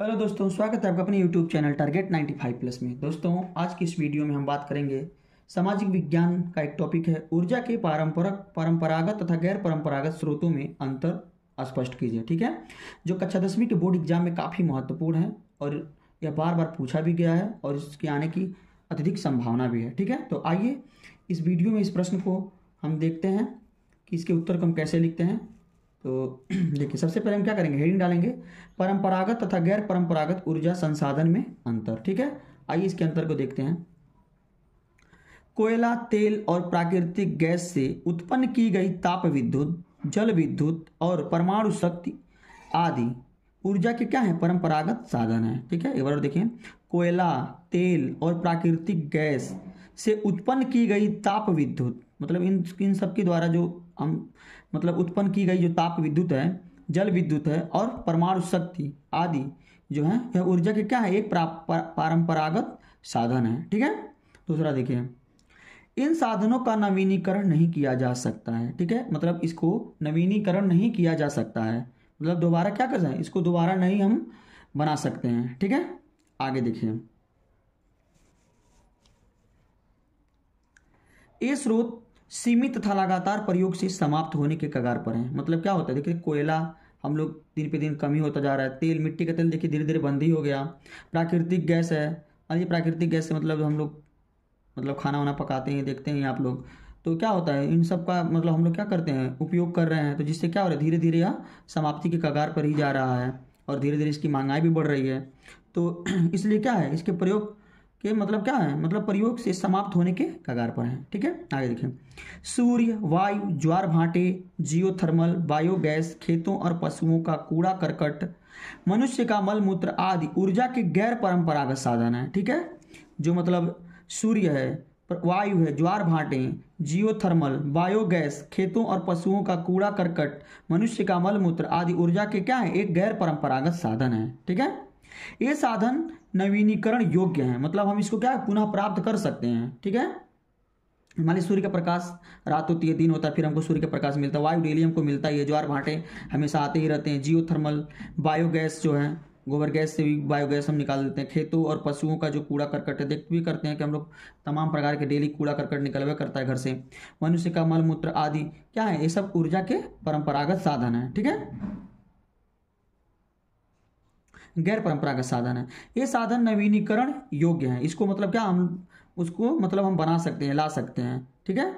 hello दोस्तों स्वागत है आपका अपने यूट्यूब चैनल टारगेट 95 प्लस में दोस्तों आज की इस वीडियो में हम बात करेंगे सामाजिक विज्ञान का एक टॉपिक है ऊर्जा के पारंपरक परंपरागत तथा गैर परंपरागत स्रोतों में अंतर स्पष्ट कीजिए ठीक है जो कक्षा दसवीं के बोर्ड एग्जाम में काफ़ी महत्वपूर्ण है और यह बार बार पूछा भी गया है और इसके आने की अत्यधिक संभावना भी है ठीक है तो आइए इस वीडियो में इस प्रश्न को हम देखते हैं कि इसके उत्तर को हम कैसे लिखते हैं तो देखिए सबसे पहले हम क्या करेंगे हेडिंग डालेंगे परंपरागत तथा गैर परंपरागत ऊर्जा संसाधन में अंतर ठीक है आइए इसके अंतर को देखते हैं कोयला तेल और प्राकृतिक गैस से उत्पन्न की गई ताप विद्युत जल विद्युत और परमाणु शक्ति आदि ऊर्जा के क्या है परंपरागत साधन है ठीक है एक बार देखिए कोयला तेल और प्राकृतिक गैस से उत्पन्न की गई ताप विद्युत मतलब इन इन सबके द्वारा जो मतलब उत्पन्न की गई जो ताप विद्युत है जल विद्युत है और परमाणु शक्ति आदि जो है यह ऊर्जा के क्या है एक परंपरागत साधन है ठीक है दूसरा देखिए इन साधनों का नवीनीकरण नहीं किया जा सकता है ठीक है मतलब इसको नवीनीकरण नहीं किया जा सकता है मतलब दोबारा क्या कर सकते इसको दोबारा नहीं हम बना सकते हैं ठीक है आगे देखिए ये स्रोत सीमित तथा लगातार प्रयोग से समाप्त होने के कगार पर हैं मतलब क्या होता है देखिए कोयला हम लोग दिन पे दिन कमी होता जा रहा है तेल मिट्टी का तेल देखिए धीरे धीरे बंद ही हो गया प्राकृतिक गैस है और ये प्राकृतिक गैस से मतलब हम लोग मतलब खाना वाना पकाते हैं देखते हैं आप लोग तो क्या होता है इन सब का मतलब हम लोग क्या करते हैं उपयोग कर रहे हैं तो जिससे क्या हो रहा है धीरे धीरे यह समाप्ति के कगार पर ही जा रहा है और धीरे धीरे इसकी महंगाई भी बढ़ रही है तो इसलिए क्या है इसके प्रयोग के मतलब क्या है मतलब प्रयोग से समाप्त होने के कगार पर हैं ठीक है आगे देखें सूर्य वायु ज्वार भाटे जियोथर्मल बायोगैस खेतों और पशुओं का कूड़ा करकट मनुष्य का मलमूत्र आदि ऊर्जा के गैर परंपरागत साधन है ठीक है जो मतलब सूर्य है वायु है ज्वार भाटे जियोथर्मल बायोगैस खेतों और पशुओं का कूड़ा करकट मनुष्य का मलमूत्र आदि ऊर्जा के क्या है एक गैर परंपरागत साधन है ठीक है ये साधन नवीनीकरण योग्य हैं मतलब हम इसको क्या पुनः प्राप्त कर सकते हैं ठीक है मान सूर्य का प्रकाश रात होती है दिन होता है फिर हमको सूर्य का प्रकाश मिलता है वायु डेली हमको मिलता है ज्वार भाटे हमेशा आते ही रहते हैं जियो थर्मल बायोगैस जो है गोबर गैस से भी बायोगैस हम निकाल देते हैं खेतों और पशुओं का जो कूड़ा करकट है देखते भी करते हैं कि हम लोग तमाम प्रकार के डेली कूड़ा करकट निकलवा करता है घर से मनुष्य का मल मूत्र आदि क्या है ये सब ऊर्जा के परंपरागत साधन है ठीक है गैर परंपरागत साधन है ये साधन नवीनीकरण योग्य है इसको मतलब क्या हम उसको मतलब हम बना सकते हैं ला सकते हैं ठीक है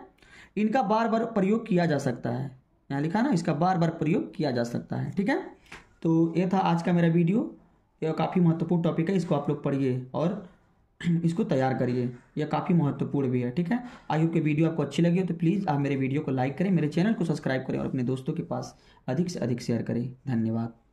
इनका बार बार प्रयोग किया जा सकता है यहाँ लिखा ना इसका बार बार प्रयोग किया जा सकता है ठीक है तो ये था आज का मेरा वीडियो यह काफ़ी महत्वपूर्ण टॉपिक है इसको आप लोग पढ़िए और इसको तैयार करिए यह काफ़ी महत्वपूर्ण भी है ठीक है आई होप के वीडियो आपको अच्छी लगी हो तो प्लीज़ आप मेरे वीडियो को लाइक करें मेरे चैनल को सब्सक्राइब करें और अपने दोस्तों के पास अधिक से अधिक शेयर करें धन्यवाद